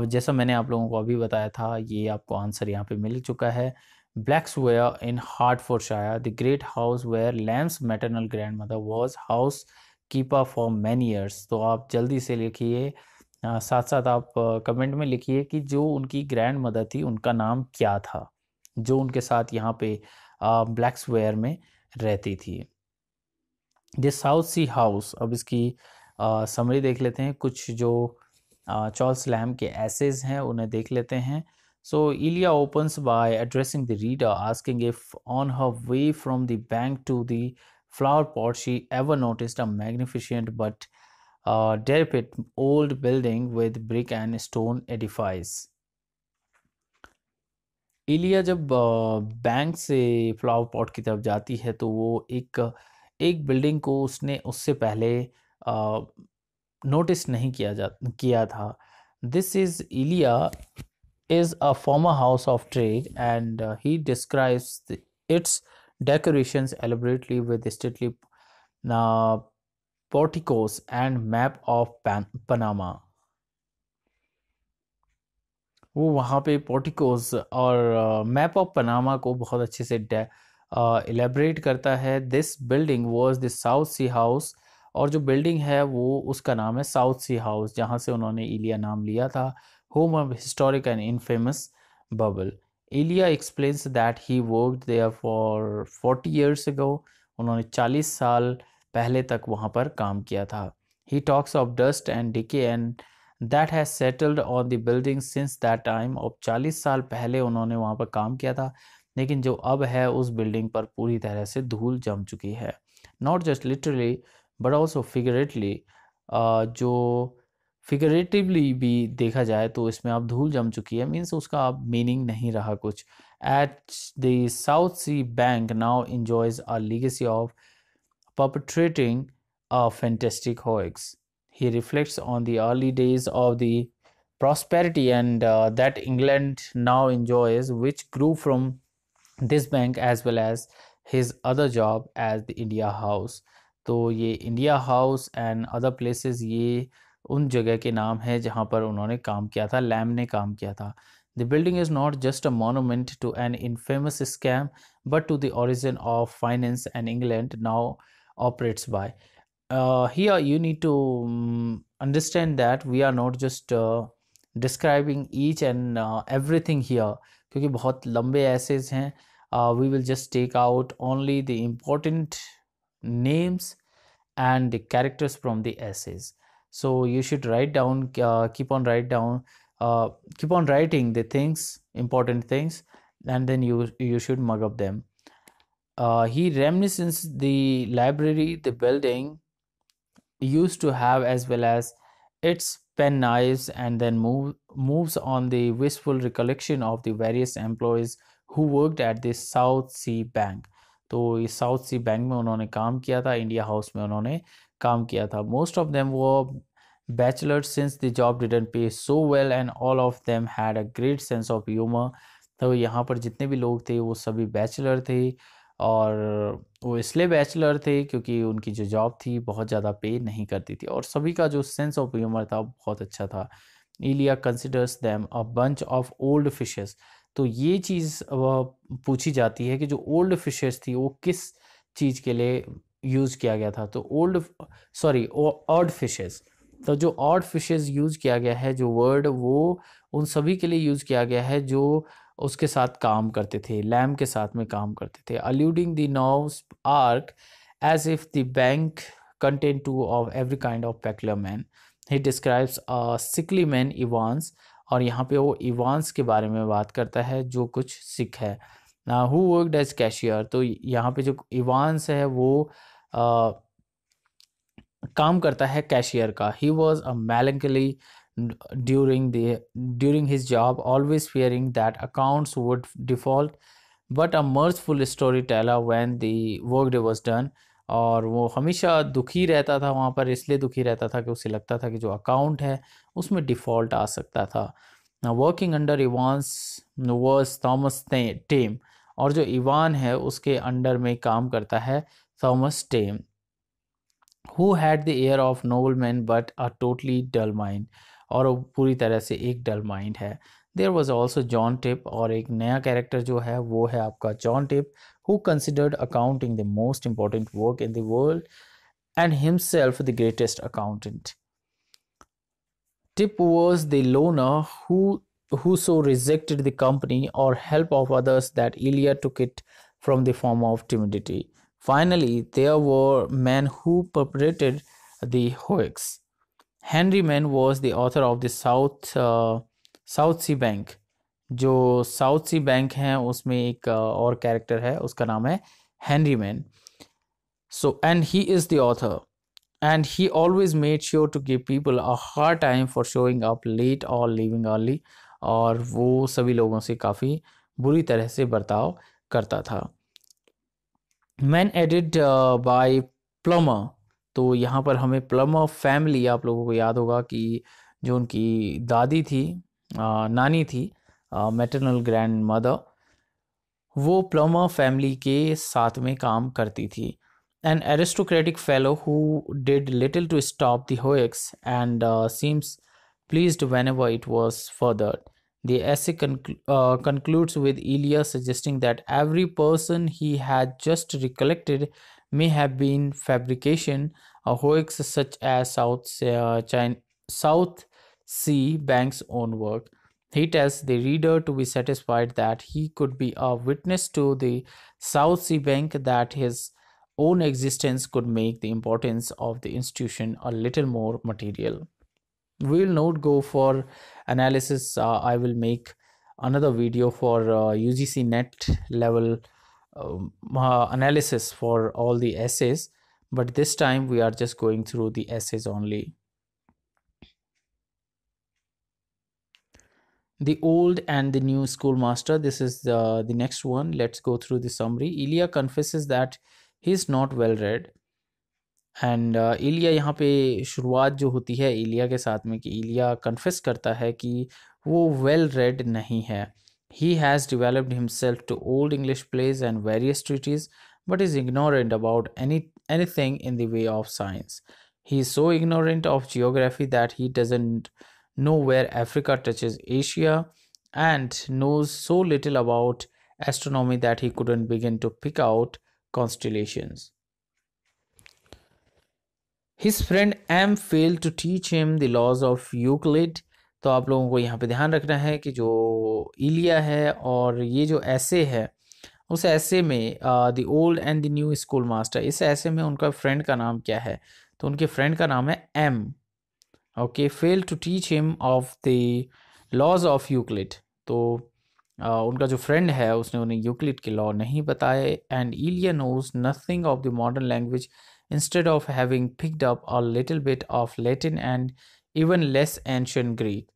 जैसा मैंने आप लोगों को अभी बताया था ये आपको आंसर यहाँ पे मिल चुका है Blacksware in Hertfordshire, the great house where Lamb's maternal grandmother was housekeeper for many years. तो आप जल्दी से लिखिए साथ साथ आप कमेंट में लिखिए कि जो उनकी ग्रैंड मदर थी उनका नाम क्या था जो उनके साथ यहाँ पे ब्लैक्सवेयर में रहती थी दिस साउथ सी हाउस अब इसकी समरी देख लेते हैं कुछ जो चार्ल्स लैम के एसेज हैं उन्हें देख लेते हैं So Ilya opens by addressing the reader, asking if on her way from the bank to the flower pot she ever noticed a magnificent but uh, derpit old building with brick and stone edifice. इलिया जब bank से flower pot की तरफ जाती है तो वो एक एक बिल्डिंग को उसने उससे पहले नोटिस नहीं किया जा किया था this is Elia is a former house of trade and uh, he describes the, its decorations elaborately with stately uh, porticos and map of Pan Panama. वो वहाँ पे पोर्टिकोज और मैप ऑफ पनामा को बहुत अच्छे से एलेबरेट करता है this building was the South Sea House और जो बिल्डिंग है वो उसका नाम है साउथ सी हाउस जहाँ से उन्होंने इलिया नाम लिया था home of historic and infamous Babel. Elia explains that he work there for forty years ago उन्होंने चालीस साल पहले तक वहाँ पर काम किया था he talks of dust and decay and that has settled on the building since that time और चालीस साल पहले उन्होंने वहाँ पर काम किया था लेकिन जो अब है उस बिल्डिंग पर पूरी तरह से धूल जम चुकी है not just literally but also figuratively जो फिगरेटिवली भी देखा जाए तो इसमें आप धूल जम चुकी है मीन्स उसका आप मीनिंग नहीं रहा कुछ at the South Sea bank now enjoys a legacy of perpetrating a fantastic hoax. He reflects on the early days of the prosperity and uh, that England now enjoys, which grew from this bank as well as his other job as the India House. तो ये India House and other places ये उन जगह के नाम है जहाँ पर उन्होंने काम किया था लैम ने काम किया था the building is not just a monument to an infamous scam but to the origin of finance and England now operates by he you need to um, understand that we are not just uh, describing each and uh, क्योंकि बहुत लंबे essays हैं we will just take out only the important names and the characters from the essays so you should write down uh, keep on write down uh, keep on writing the things important things and then you you should mug up them uh, he reminisces the library the building used to have as well as its pen knives and then move, moves on the wistful recollection of the various employees who worked at the South Sea Bank. तो ये south Sea bank में उन्होंने काम किया था India house में उन्होंने काम किया था मोस्ट ऑफ देम वो bachelor since the job didn't pay so well and all of them had a great sense of humour तो यहाँ पर जितने भी लोग थे वो सभी बैचलर थे और वो इसलिए बैचलर थे क्योंकि उनकी जो जॉब थी बहुत ज़्यादा पे नहीं करती थी और सभी का जो सेंस ऑफ ह्यूमर था बहुत अच्छा था Elia considers them a bunch of old fishes तो ये चीज़ पूछी जाती है कि जो ओल्ड फिशेस थी वो किस चीज़ के लिए यूज़ किया गया था तो ओल्ड सॉरी ऑड फिशेस तो जो ऑड फिशेस यूज़ किया गया है जो वर्ड वो उन सभी के लिए यूज़ किया गया है जो उसके साथ काम करते थे लैम के साथ में काम करते थे alluding the Noah ark as if the bank contain two of every kind of peculiar man he describes sickly man Evans और यहाँ पे वो इवान्स के बारे में बात करता है जो कुछ सिख है ना हु वर्कड एज कैशियर तो यहाँ पे जो इवानस है वो आ, काम करता है कैशियर का he was a melancholy during during his job always fearing that accounts would default but a merciful storyteller when the work day was done और वो हमेशा दुखी रहता था वहाँ पर इसलिए दुखी रहता था कि उसे लगता था कि जो अकाउंट है उसमें डिफ़ॉल्ट आ सकता था working under Evans was Thomas Tame और जो इवान है उसके अंडर में काम करता है Thomas Tame who had the air of nobleman but a totally dull mind और वो पूरी तरह से एक डल माइंड है there was also John Tipp और एक नया कैरेक्टर जो है वो है आपका John Tipp who considered accounting the most important work in the world and himself the greatest accountant Tipp was the loner who whoso rejected the company or help of others that Ilya took it from the form of timidity. Finally, there were men who perpetrated the hoax. Henry Mann was the author of the South uh, South Sea bank जो South Sea bank हैं उसमें एक uh, और character है उसका नाम है Henry Man so and he is the author and he always made sure to give people a hard time for showing up late और लिविंग अर्ली और वो सभी लोगों से काफ़ी बुरी तरह से बर्ताव करता था मैन एडिड बाय प्लमर तो यहाँ पर हमें प्लमर फैमिली आप लोगों को याद होगा कि जो उनकी दादी थी uh, नानी थी मैटरनल ग्रैंड मदर वो प्लमर फैमिली के साथ में काम करती थी and aristocratic fellow who did little to stop the hoax and seems uh, pleased whenever it was furthered. The essay conclu- uh, concludes with Ilya suggesting that every person he had just recollected may have been fabrication, a hoax such as South, uh, China, South Sea Bank's own work. He tells the reader to be satisfied that he could be a witness to the South Sea Bank, that his own existence could make the importance of the institution a little more material we will not go for analysis uh, i will make another video for ugc uh, net level um, uh, analysis for all the essays but this time we are just going through the essays only the old and the new schoolmaster this is the, uh, the next one let's go through the summary ilya confesses that he is not well read and Elia uh, यहाँ पे शुरुआत जो होती है इलिया के साथ में कि इलिया कन्फेस करता है कि वो वेल रेड नहीं है he has developed himself to old English plays and various treatise but is ignorant about any anything in the way of science he is so ignorant of geography that he doesn't know where Africa is Asia and knows so little about astronomy that he couldn't begin to pick out constellations. His friend M fail to teach him the laws of Euclid तो आप लोगों को यहाँ पे ध्यान रखना है कि जो इलिया है और ये जो ऐसे है उस ऐसे में the old and the new schoolmaster इस ऐसे में उनका फ्रेंड का नाम क्या है तो उनके फ्रेंड का नाम है M okay fail to teach him of the laws of Euclid तो uh, उनका जो फ्रेंड है उसने उन्हें यूक्लिड के लॉ नहीं बताए and Elia knows nothing of the modern language instead of having picked up a little bit of Latin and even less ancient Greek.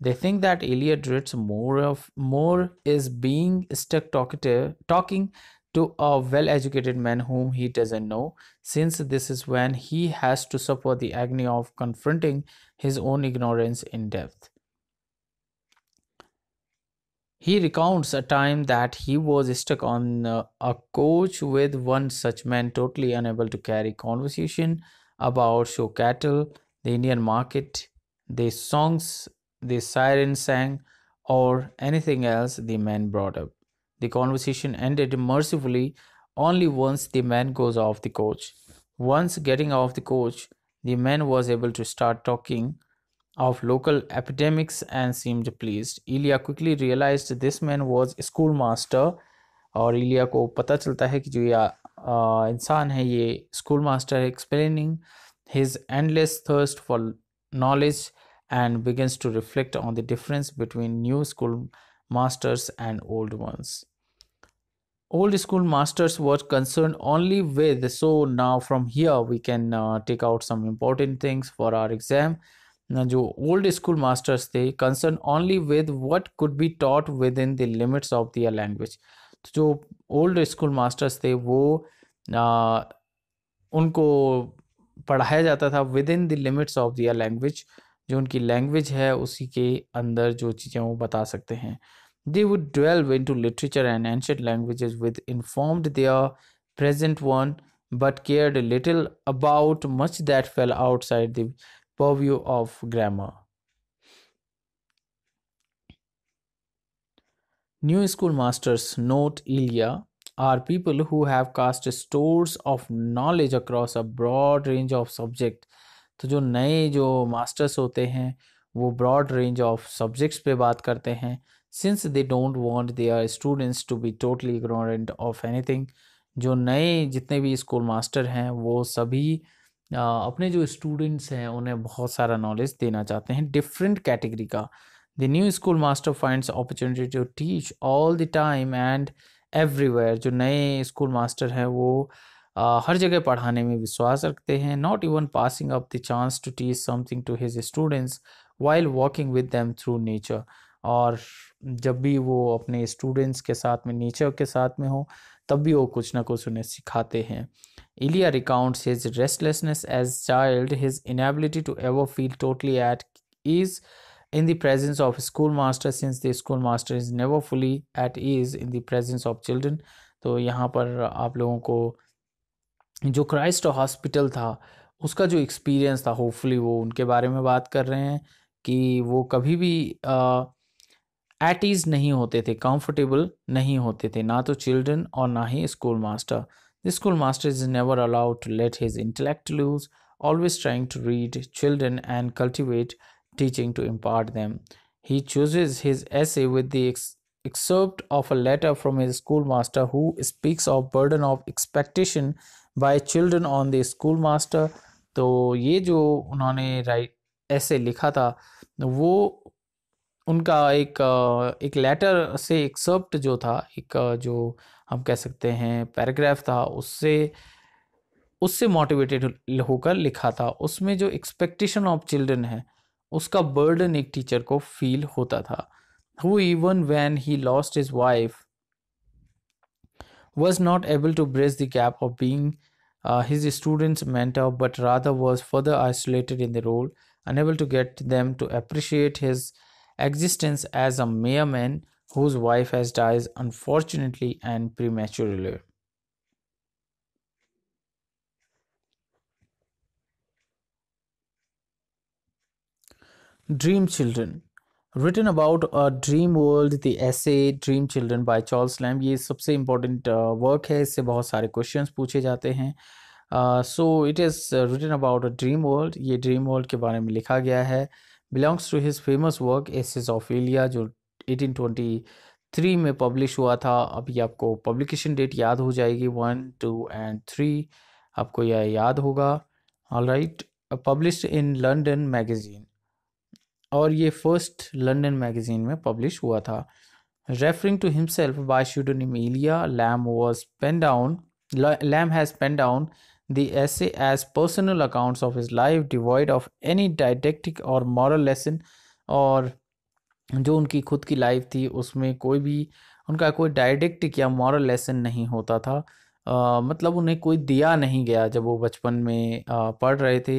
They think that Iliad reads more of more is being stuck talkative talking to a well-educated man whom he doesn't know, since this is when he has to suffer the agony of confronting his own ignorance in depth. He recounts a time that he was stuck on uh, a coach with one such man, totally unable to carry conversation about show cattle, the Indian market, the songs the siren sang, or anything else the man brought up. The conversation ended mercifully only once the man goes off the coach. Once getting off the coach, the man was able to start talking of local epidemics and seemed pleased. Ilya quickly realized this man was a schoolmaster और इलिया ko पता चलता है कि जो ये इंसान है ये schoolmaster explaining his endless thirst for knowledge and begins to reflect on the difference between new and old ones. Old schoolmasters were concerned only with, so now from here we can uh, take out some important things for our exam. जो old schoolmasters थे concern only with what could be taught within the limits of their language तो जो old schoolmasters थे वो आ, उनको पढ़ाया जाता था within the limits of their language जो उनकी लैंग्वेज है उसी के अंदर जो चीज़ें वो बता सकते हैं they would dwell into literature and ancient language with informed their present one but cared little about much that fell outside the purview of grammar. New school masters, note Ilya, are people who have cast stores of knowledge across a broad range of subject. तो जो नए जो masters होते हैं वो broad range of subjects पे बात करते हैं since they don't want their students to be totally ignorant of anything जो नए जितने भी स्कूल मास्टर हैं वो सभी अपने जो स्टूडेंट्स हैं उन्हें बहुत सारा नॉलेज देना चाहते हैं डिफरेंट कैटेगरी का the new schoolmaster finds opportunity to teach all the time and everywhere जो नए स्कूल मास्टर हैं वो आ, हर जगह पढ़ाने में विश्वास रखते हैं not even passing up the chance to teach something to his students while walking with them through nature और जब भी वो अपने स्टूडेंट्स के साथ में नेचर के साथ में हो तब भी वो कुछ ना कुछ उन्हें सिखाते हैं Ilya recounts his restlessness as a child, his inability to ever feel totally at ease in the presence of a schoolmaster since the schoolmaster is never fully at ease in the presence of children तो यहाँ पर आप लोगों को जो Christ hospital था उसका जो एक्सपीरियंस था होपफुली वो उनके बारे में बात कर रहे हैं कि वो कभी भी एट ईज नहीं होते थे कंफर्टेबल नहीं होते थे ना तो चिल्ड्रन और ना ही schoolmaster The schoolmaster is never allowed to let his intellect loose, always trying to read children and cultivate teaching to impart them. He chooses his essay with the ex- excerpt of a letter from his schoolmaster who speaks of burden of expectation by children on the schoolmaster तो ये जो उन्होंने right ऐसे लिखा था वो उनका एक एक लेटर से एक्सर्प्ट जो था एक जो हम कह सकते हैं पैराग्राफ था उससे उससे मोटिवेटेड होकर लिखा था उसमें जो एक्सपेक्टेशन ऑफ चिल्ड्रन है उसका बर्डन एक टीचर को फील होता था who even when he lost his wife was not able to brace the gap of being his students mentor but rather was further isolated in the role unable to get them to appreciate his existence as a mere man whose wife has died unfortunately and prematurely. Dream Children written about a dream world the essay dream children by Charles Lamb ये सबसे important work uh, है इससे बहुत सारे questions पूछे जाते हैं so it is written about a dream world ये ड्रीम वर्ल्ड के बारे में लिखा गया है belongs to his famous work essays of Elia जो 1823 में पब्लिश हुआ था अभी आपको पब्लिकेशन डेट याद हो जाएगी वन टू एंड थ्री आपको यह याद होगा all right publish in London magazine और ये फर्स्ट लंडन मैगज़ीन में पब्लिश हुआ था referring to himself by pseudonym Elia Lamb was pen down Lamb has pen down the essay as personal accounts of his life devoid of any didactic और moral lesson और जो उनकी खुद की life थी उसमें कोई भी उनका कोई डायडेक्टिक या मॉरल लेसन नहीं होता था आ, मतलब उन्हें कोई दिया नहीं गया जब वो बचपन में आ, पढ़ रहे थे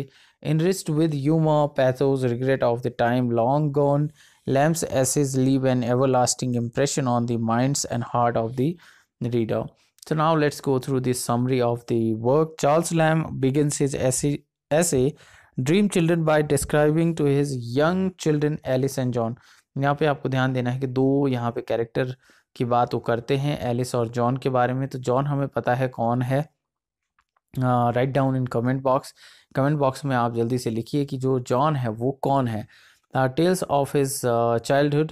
interest with humour pathos regret of the time long gone Lamb's essays leave an everlasting impression on the minds and heart of the reader so now let's go through this summary of the work Charles Lamb begins his essay essay dream children by describing to his young children Alice and John यहाँ पे आपको ध्यान देना है कि दो यहाँ पे कैरेक्टर की बात वो करते हैं एलिस और जॉन के बारे में तो जॉन हमें पता है कौन है write down in comment box comment box में आप जल्दी से लिखिए कि जो जॉन है वो कौन है tells of his childhood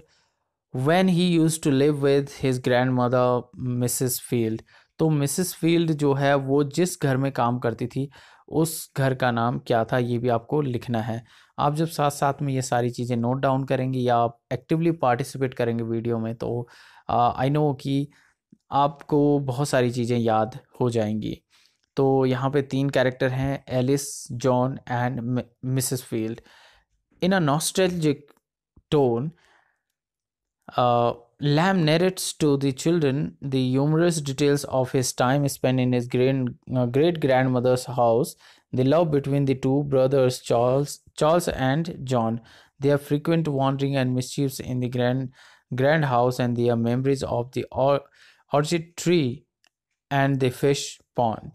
when he used to live with his grandmother Mrs Field तो मिसिस फील्ड जो है वो जिस घर में काम करती थी उस घर का नाम क्या था ये भी आपको लिखना है आप जब साथ साथ में ये सारी चीज़ें नोट डाउन करेंगे या आप एक्टिवली पार्टिसिपेट करेंगे वीडियो में तो आई नो कि आपको बहुत सारी चीज़ें याद हो जाएंगी तो यहाँ पे तीन कैरेक्टर हैं Alice John and Mrs Field in a nostalgic tone Lamb narrates to the children the humorous details of his time spend in his great grandmother's house the love between the two brothers Charles Charles and John. Their frequent wandering and mischiefs in the grand, grand house and their memories of the or- orchid tree and the fish pond.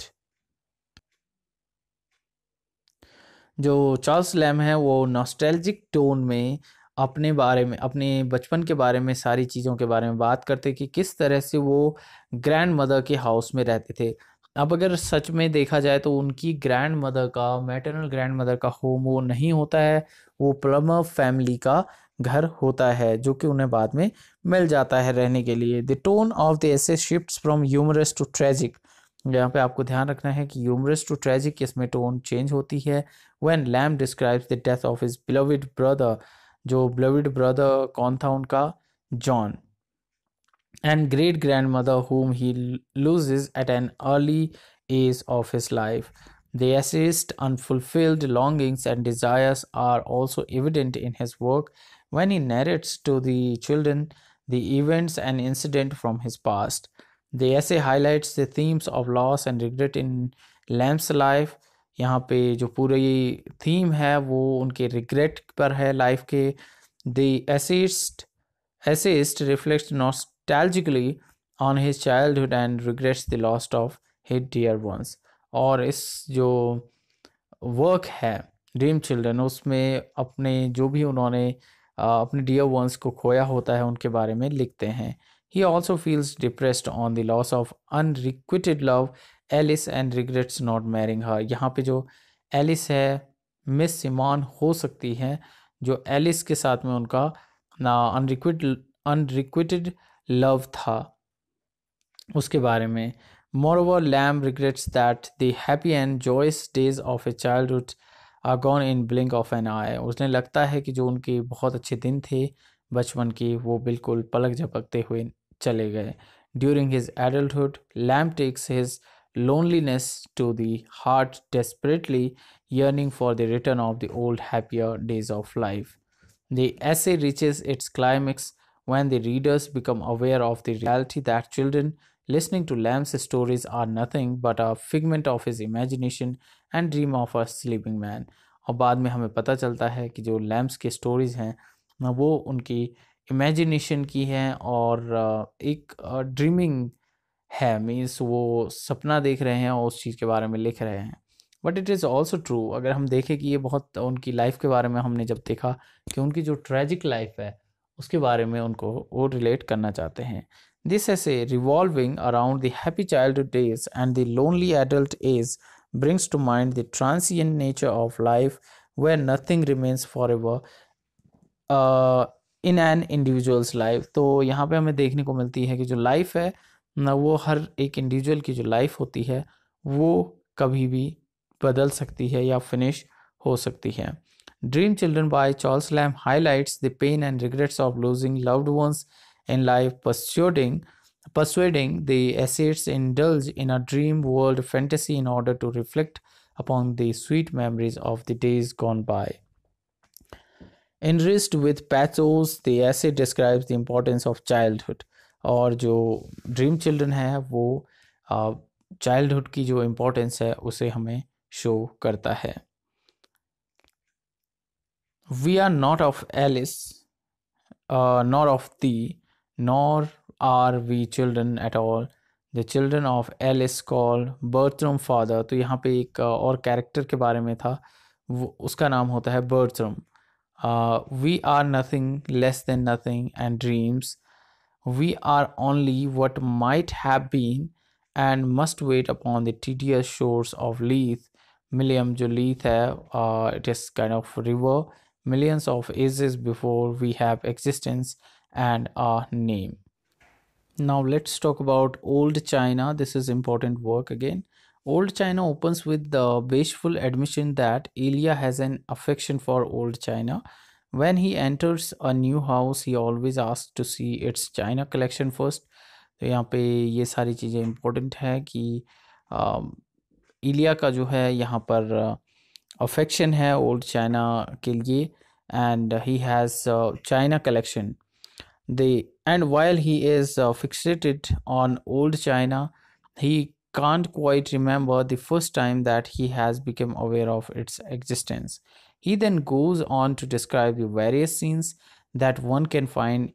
जो Charles Lamb है वो nostalgic tone में अपने बारे में अपने बचपन के बारे में सारी चीज़ों के बारे में बात करते कि किस तरह से वो ग्रैंड मदर के हाउस में रहते थे अब अगर सच में देखा जाए तो उनकी ग्रैंड मदर का मैटरनल ग्रैंड मदर का होम वो नहीं होता है वो प्लमर फैमिली का घर होता है जो कि उन्हें बाद में मिल जाता है रहने के लिए the tone of the essay shift from humorous to tragic यहाँ पे आपको ध्यान रखना है कि यूमरस टू ट्रेजिक इसमें टोन चेंज होती है when Lamb describes the death of his beloved brother जो बिलविड ब्रदर कौन था उनका John and great grandmother, whom he loses at an early age of his life. The essayist's unfulfilled longings and desires are also evident in his work when he narrates to the children the events and incident from his past. The essay highlights the themes of loss and regret in Lambs' life. यहाँ पे जो पूरी theme है वो उनके regret पर है life के the essayist essayist reflect not nostalgically on his childhood and regrets the loss of his dear ones और इस जो वर्क है ड्रीम चिल्ड्रन उसमें अपने जो भी उन्होंने अपने डियर वंस को खोया होता है उनके बारे में लिखते हैं he also feels depressed on the loss of unrequited love Alice and regrets not marrying her यहाँ पे जो एलिस है मिस सिमान हो सकती है जो एलिस के साथ में उनका ना अनरिक्विट अनरिक्विटेड लव था उसके बारे में moreover Lamb regrets that the happy and joyous days of a childhood are gone in blink of an eye उसने लगता है कि जो उनके बहुत अच्छे दिन थे बचपन के वो बिल्कुल पलक झपकते हुए चले गए during his adulthood Lamb takes his loneliness to the heart desperately yearning for the return of the old happier days of life The essay reaches its climax when the readers become aware of the reality that children listening to Lamb's stories are nothing but a figment of his imagination and dream of a sleeping man. और बाद में हमें पता चलता है कि जो lamps के स्टोरीज़ हैं ना वो उनकी इमेजिनेशन की हैं और एक ड्रीमिंग है मीन्स वो सपना देख रहे हैं और उस चीज़ के बारे में लिख रहे हैं but it is also true अगर हम देखें कि ये बहुत उनकी लाइफ के बारे में हमने जब देखा कि उनकी जो ट्रेजिक लाइफ है उसके बारे में उनको वो रिलेट करना चाहते हैं this essay revolving around the happy child days and the lonely adult age brings to mind the transient nature of life life nothing remains forever in an individual's life तो यहाँ पे हमें देखने को मिलती है कि जो लाइफ है ना वो हर एक इंडिविजुअल की जो लाइफ होती है वो कभी भी बदल सकती है या फिनिश हो सकती है Dream Children by Charles Lamb highlights the pain and regrets of losing loved ones in life, persuading, persuading the essays indulge in a dream world fantasy in order to reflect upon the sweet memories of the days gone by. Enriched with pathos, the essay describes the importance of childhood. और जो dream children है वो childhood uh, की जो importance है उसे हमें show करता है we are not of Alice, uh, nor of thee, nor are we children at all. The children of Alice call Bertram father. तो यहाँ पे एक uh, और कैरेक्टर के बारे में था उसका नाम होता है Bertram. Uh, we are nothing less than nothing and dreams. We are only what might have been and must wait upon the tedious shores of Leith. Milliam जो Leith है uh, it is kind of river millions of ages before we have existence and a name. Now let's talk about Old China. This is important work again. Old China opens with the bashful admission that Ilya has an affection for Old China. When he enters a new house, he always asks to see its China collection first. तो यहाँ पे ये सारी चीज़ें important है कि इलिया um, का जो है यहाँ पर अफेक्शन uh, है ओल्ड चाइना के लिए and he has uh, China collection. The and while he is uh, fixated on old China, he can't quite remember the first time that he has become aware of its existence. He then goes on to describe the various scenes that one can find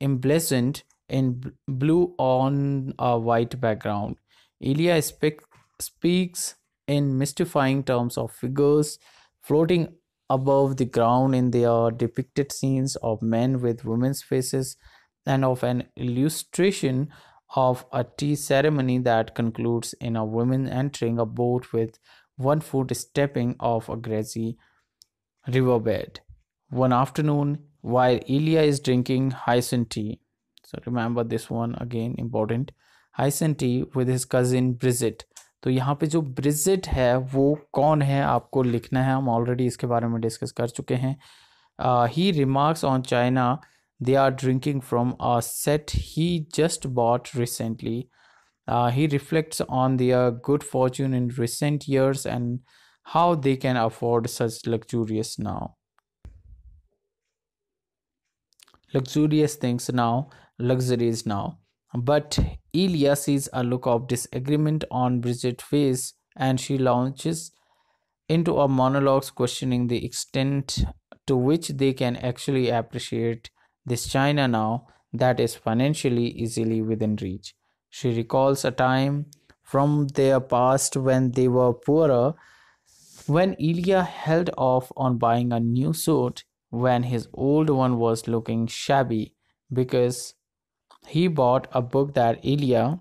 emblazoned in blue on a white background. Ilya speak, speaks in mystifying terms of figures floating Above the ground in their depicted scenes of men with women's faces and of an illustration of a tea ceremony that concludes in a woman entering a boat with one foot stepping off a grassy riverbed. One afternoon, while Ilya is drinking hyacinth tea, so remember this one again important hyacinth tea with his cousin Bridget, तो यहाँ पे जो Brigid है वो कौन है आपको लिखना है हम ऑलरेडी इसके बारे में डिस्कस कर चुके हैं he remarks on China they are drinking from a set he just bought recently he reflects on their good fortune in recent years and how they can afford such luxurious now luxurious things now luxuries now But Ilya sees a look of disagreement on Bridget's face and she launches into a monologue questioning the extent to which they can actually appreciate this China now that is financially easily within reach. She recalls a time from their past when they were poorer, when Ilya held off on buying a new suit when his old one was looking shabby because he bought a book that Ilya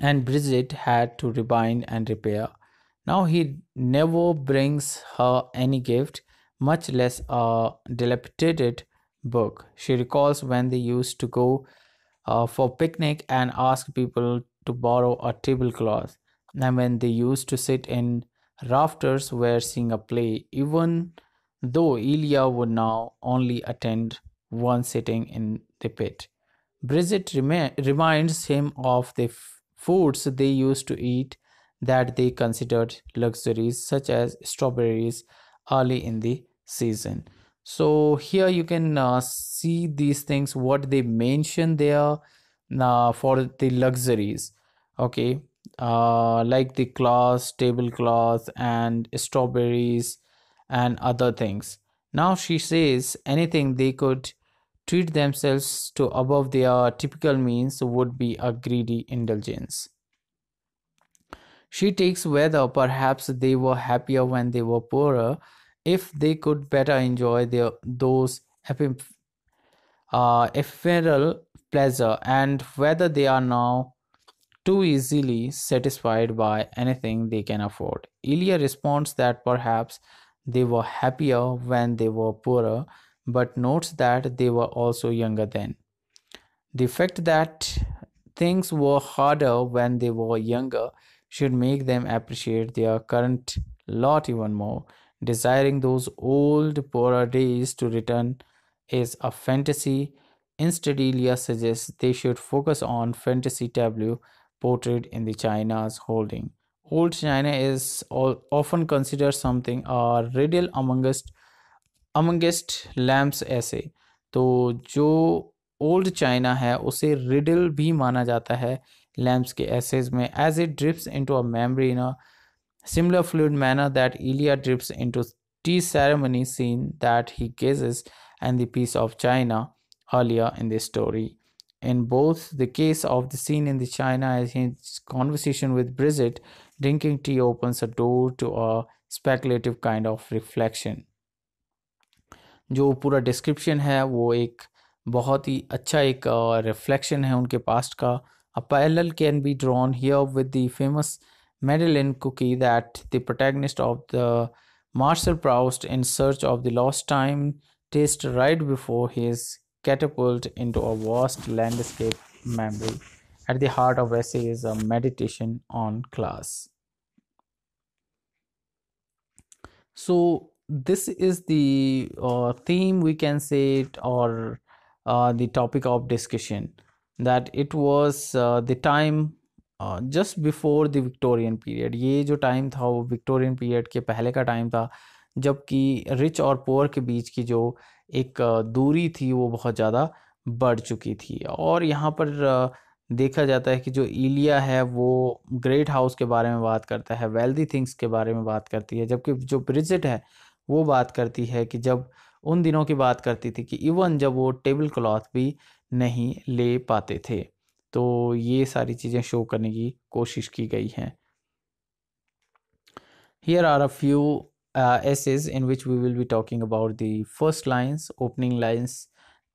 and Bridget had to rebind and repair. Now he never brings her any gift, much less a dilapidated book. She recalls when they used to go uh, for picnic and ask people to borrow a tablecloth, and when they used to sit in rafters where seeing a play, even though Ilya would now only attend one sitting in the pit. Bridget reminds him of the foods they used to eat that they considered luxuries, such as strawberries early in the season. So, here you can uh, see these things what they mention there uh, for the luxuries, okay, uh, like the cloth tablecloth, and strawberries and other things. Now she says anything they could treat themselves to above their typical means would be a greedy indulgence. She takes whether perhaps they were happier when they were poorer, if they could better enjoy their those uh, ephemeral pleasure, and whether they are now too easily satisfied by anything they can afford. Ilya responds that perhaps they were happier when they were poorer but notes that they were also younger then. The fact that things were harder when they were younger should make them appreciate their current lot even more. Desiring those old, poorer days to return is a fantasy. Instead, Ilya suggests they should focus on fantasy tableau portrayed in the China's holding. Old China is all, often considered something a uh, riddle amongst amongst Lamb's essays तो जो old China है उसे riddle भी माना जाता है lamps के essays में as it drips into a memory in a similar fluid manner that Ilya drips into tea ceremony scene that he gazes and the piece of China earlier in this story. In both the case of the scene in the China and his conversation with Bridget, drinking tea opens a door to a speculative kind of reflection. जो पूरा description है वो एक बहुत ही अच्छा एक reflection है उनके पास्ट का a parallel can be drawn here with the famous madeleine cookie that the protagonist of the Marcel Proust in search of the lost time taste right before his catapult into a vast landscape memory. At the heart of essay is a meditation on class so this is the uh, theme we can say it or uh, the topic of discussion that it was uh, the time just before the Victorian period ये जो time था वो Victorian period के पहले का time था जबकि rich और पुअर के बीच की जो एक uh, दूरी थी वो बहुत ज़्यादा बढ़ चुकी थी और यहाँ पर uh, देखा जाता है कि जो ईलिया है वो ग्रेट हाउस के बारे में बात करता है वेल्दी थिंग्स के बारे में बात करती है जबकि जो ब्रिजिट है वो बात करती है कि जब उन दिनों की बात करती थी कि इवन जब वो टेबल क्लॉथ भी नहीं ले पाते थे तो ये सारी चीज़ें शो करने की कोशिश की गई हैं here are a few essays in which we will be talking about the first lines opening lines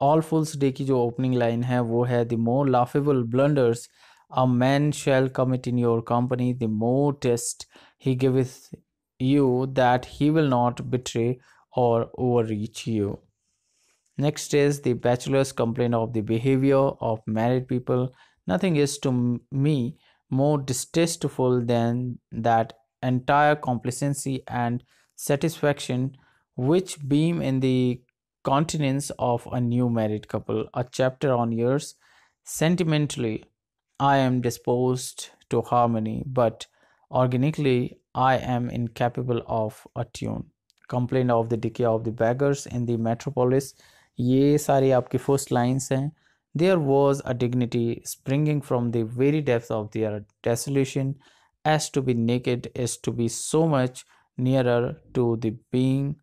All Fools' Day की जो ओपनिंग लाइन है वो है the more laughable blunders a man shall commit in your company the more tests he give you that he will not betray or overreach you. Next is the bachelor's complaint of the behavior of married people. Nothing is to me more distasteful than that entire complacency and satisfaction which beam in the countenance of a new married couple. A chapter on yours. Sentimentally, I am disposed to harmony, but organically, I am incapable of a tune. Complained of the decay of the beggars in the metropolis. These are your first lines. Hain. There was a dignity springing from the very depths of their desolation. As to be naked is to be so much nearer to the being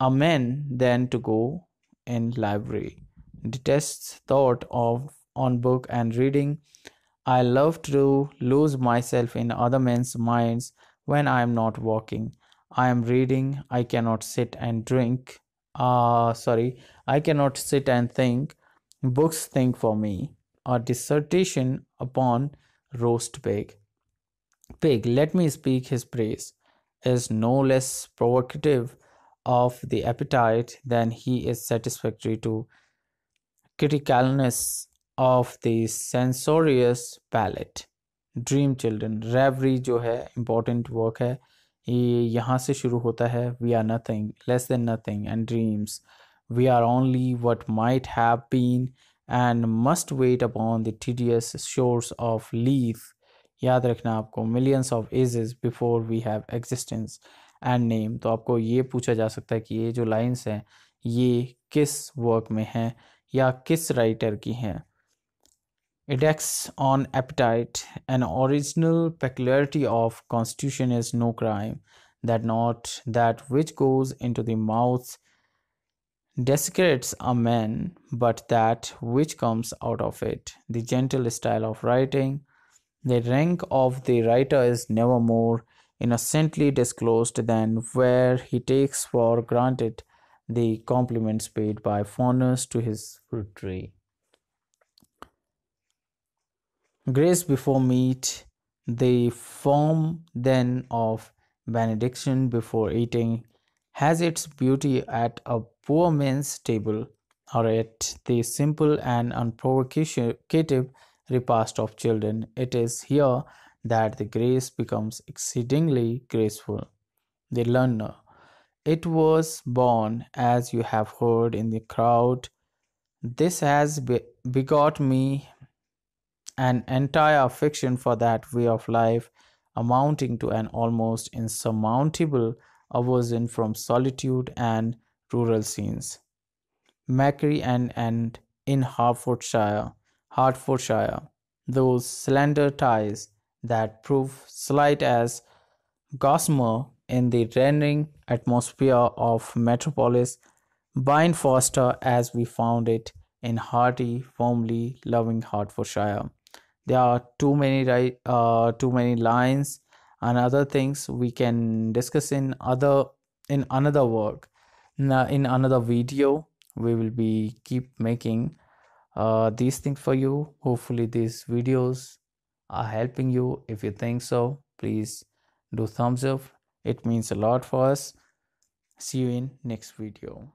a man than to go in library. Detests thought of on book and reading. I love to lose myself in other men's minds when I am not working. I am reading, I cannot sit and drink. Uh, sorry, I cannot sit and think. Books think for me. A dissertation upon roast pig. Pig, let me speak his praise, is no less provocative of the appetite than he is satisfactory to criticalness of the censorious palate. Dream children reverie जो है important work है ये यहाँ से शुरू होता है we are nothing less than nothing and dreams we are only what might have been and must wait upon the tedious shores of Lethe याद रखना आपको millions of ages before we have existence and name तो आपको ये पूछा जा सकता है कि ये जो लाइन्स हैं ये किस वर्क में हैं या किस राइटर की हैं It acts on appetite. An original peculiarity of constitution is no crime, that not that which goes into the mouth desecrates a man, but that which comes out of it. The gentle style of writing, the rank of the writer is never more innocently disclosed than where he takes for granted the compliments paid by foreigners to his fruit tree. Grace before meat, the form then of benediction before eating, has its beauty at a poor man's table or at the simple and unprovocative repast of children. It is here that the grace becomes exceedingly graceful. The learner. It was born, as you have heard, in the crowd. This has begot me an entire affection for that way of life, amounting to an almost insurmountable aversion from solitude and rural scenes. Macri and, and in Hertfordshire, Hertfordshire, those slender ties that prove slight as gossamer in the rending atmosphere of metropolis bind Foster as we found it in hearty, warmly loving Hertfordshire there are too many right uh, too many lines and other things we can discuss in other in another work now in another video we will be keep making uh, these things for you hopefully these videos are helping you if you think so please do thumbs up it means a lot for us see you in next video